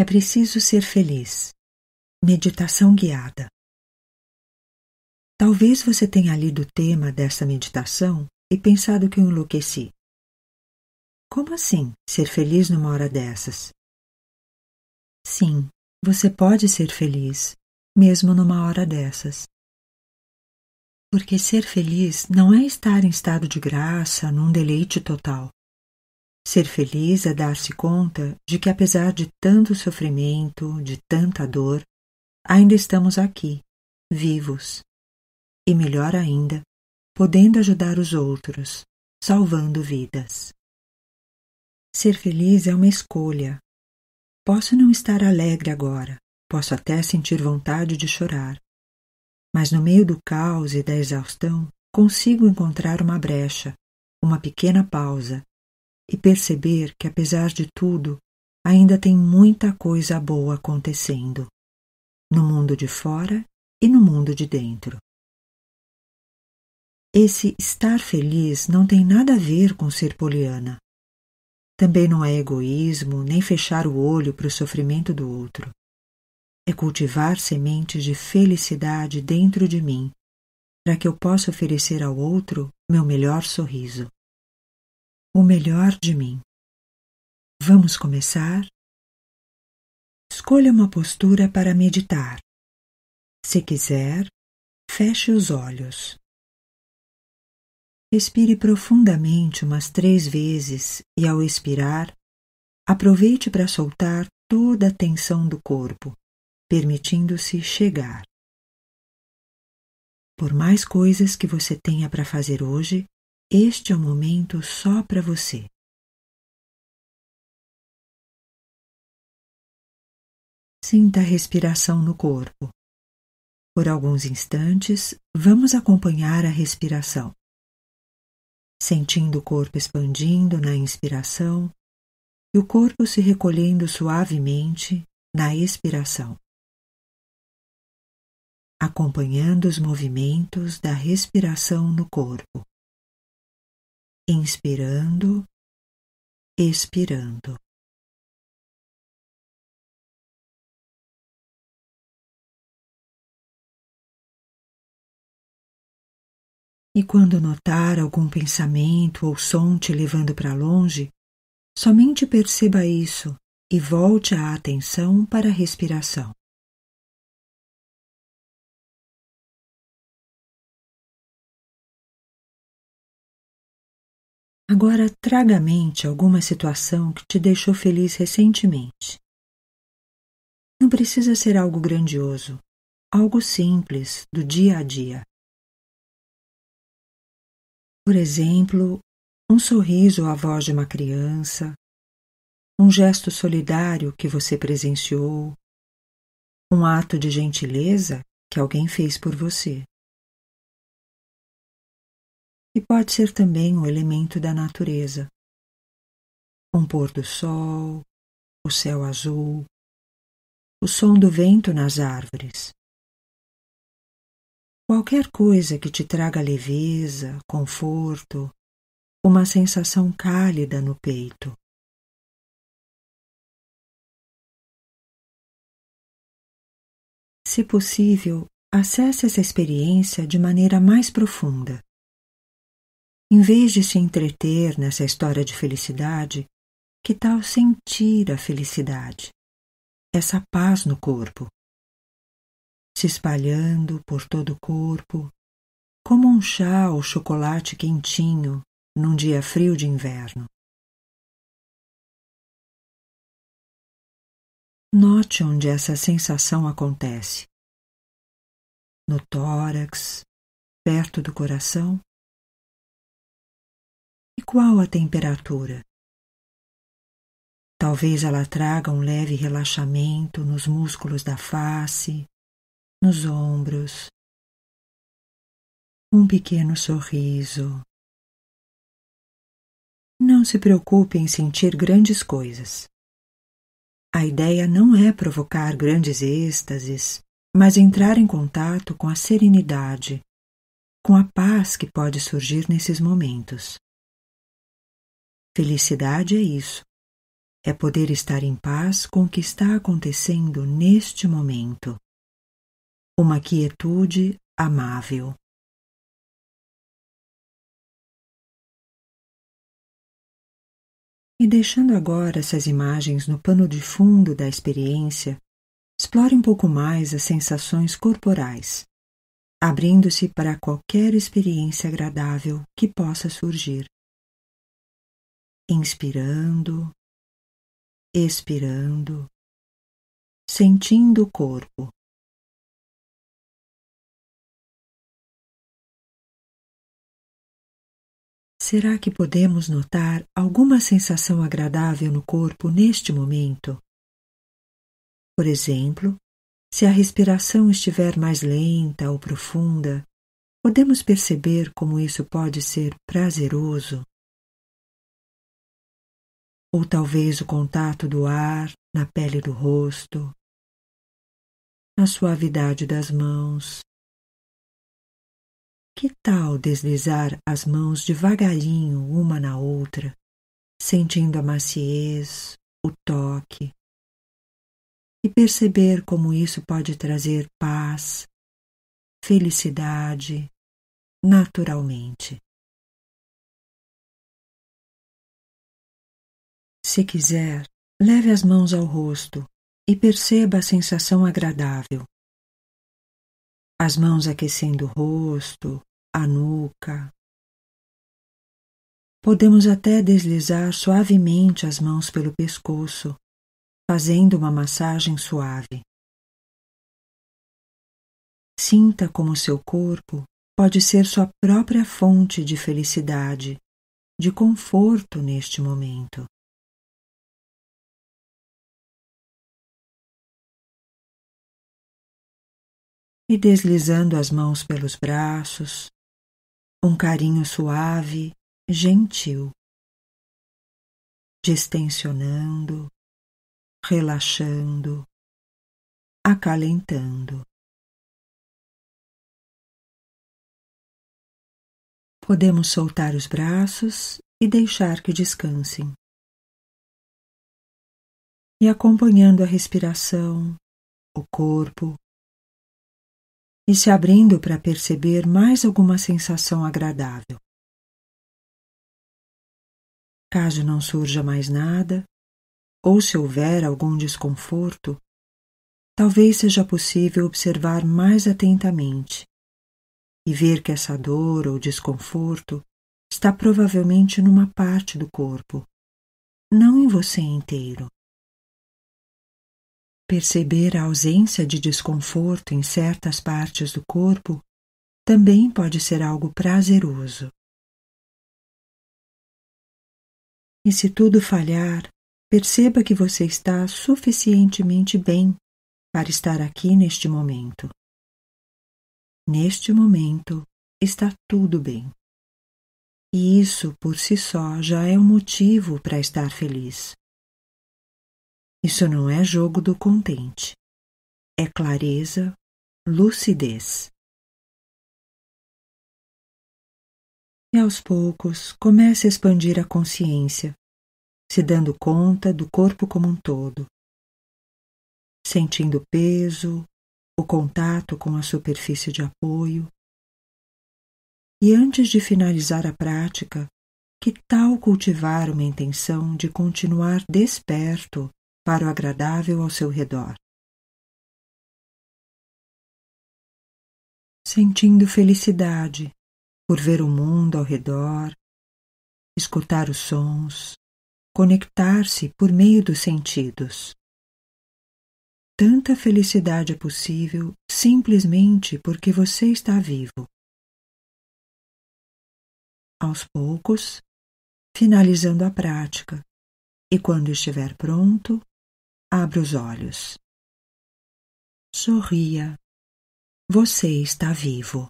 É preciso ser feliz. Meditação guiada. Talvez você tenha lido o tema dessa meditação e pensado que eu enlouqueci. Como assim ser feliz numa hora dessas? Sim, você pode ser feliz, mesmo numa hora dessas. Porque ser feliz não é estar em estado de graça, num deleite total. Ser feliz é dar-se conta de que, apesar de tanto sofrimento, de tanta dor, ainda estamos aqui, vivos. E melhor ainda, podendo ajudar os outros, salvando vidas. Ser feliz é uma escolha. Posso não estar alegre agora, posso até sentir vontade de chorar. Mas no meio do caos e da exaustão, consigo encontrar uma brecha, uma pequena pausa e perceber que, apesar de tudo, ainda tem muita coisa boa acontecendo no mundo de fora e no mundo de dentro. Esse estar feliz não tem nada a ver com ser poliana. Também não é egoísmo nem fechar o olho para o sofrimento do outro. É cultivar sementes de felicidade dentro de mim, para que eu possa oferecer ao outro meu melhor sorriso o melhor de mim. Vamos começar? Escolha uma postura para meditar. Se quiser, feche os olhos. Respire profundamente umas três vezes e, ao expirar, aproveite para soltar toda a tensão do corpo, permitindo-se chegar. Por mais coisas que você tenha para fazer hoje, este é o momento só para você. Sinta a respiração no corpo. Por alguns instantes, vamos acompanhar a respiração. Sentindo o corpo expandindo na inspiração e o corpo se recolhendo suavemente na expiração. Acompanhando os movimentos da respiração no corpo inspirando, expirando. E quando notar algum pensamento ou som te levando para longe, somente perceba isso e volte a atenção para a respiração. Agora traga à mente alguma situação que te deixou feliz recentemente. Não precisa ser algo grandioso, algo simples do dia a dia. Por exemplo, um sorriso à voz de uma criança, um gesto solidário que você presenciou, um ato de gentileza que alguém fez por você e pode ser também um elemento da natureza. Um pôr do sol, o céu azul, o som do vento nas árvores. Qualquer coisa que te traga leveza, conforto, uma sensação cálida no peito. Se possível, acesse essa experiência de maneira mais profunda. Em vez de se entreter nessa história de felicidade, que tal sentir a felicidade, essa paz no corpo, se espalhando por todo o corpo, como um chá ou chocolate quentinho num dia frio de inverno. Note onde essa sensação acontece: no tórax, perto do coração qual a temperatura. Talvez ela traga um leve relaxamento nos músculos da face, nos ombros, um pequeno sorriso. Não se preocupe em sentir grandes coisas. A ideia não é provocar grandes êxtases, mas entrar em contato com a serenidade, com a paz que pode surgir nesses momentos. Felicidade é isso. É poder estar em paz com o que está acontecendo neste momento. Uma quietude amável. E deixando agora essas imagens no pano de fundo da experiência, explore um pouco mais as sensações corporais, abrindo-se para qualquer experiência agradável que possa surgir inspirando, expirando, sentindo o corpo. Será que podemos notar alguma sensação agradável no corpo neste momento? Por exemplo, se a respiração estiver mais lenta ou profunda, podemos perceber como isso pode ser prazeroso ou talvez o contato do ar na pele do rosto, a suavidade das mãos. Que tal deslizar as mãos devagarinho uma na outra, sentindo a maciez, o toque, e perceber como isso pode trazer paz, felicidade, naturalmente? Se quiser, leve as mãos ao rosto e perceba a sensação agradável. As mãos aquecendo o rosto, a nuca. Podemos até deslizar suavemente as mãos pelo pescoço, fazendo uma massagem suave. Sinta como seu corpo pode ser sua própria fonte de felicidade, de conforto neste momento. e deslizando as mãos pelos braços, um carinho suave, gentil, distensionando, relaxando, acalentando. Podemos soltar os braços e deixar que descansem. E acompanhando a respiração, o corpo e se abrindo para perceber mais alguma sensação agradável. Caso não surja mais nada, ou se houver algum desconforto, talvez seja possível observar mais atentamente e ver que essa dor ou desconforto está provavelmente numa parte do corpo, não em você inteiro. Perceber a ausência de desconforto em certas partes do corpo também pode ser algo prazeroso. E se tudo falhar, perceba que você está suficientemente bem para estar aqui neste momento. Neste momento está tudo bem. E isso por si só já é um motivo para estar feliz. Isso não é jogo do contente. É clareza, lucidez. E aos poucos comece a expandir a consciência, se dando conta do corpo como um todo, sentindo o peso, o contato com a superfície de apoio. E antes de finalizar a prática, que tal cultivar uma intenção de continuar desperto para o agradável ao seu redor. Sentindo felicidade por ver o mundo ao redor, escutar os sons, conectar-se por meio dos sentidos. Tanta felicidade é possível simplesmente porque você está vivo. Aos poucos, finalizando a prática, e quando estiver pronto, Abra os olhos. Sorria. Você está vivo.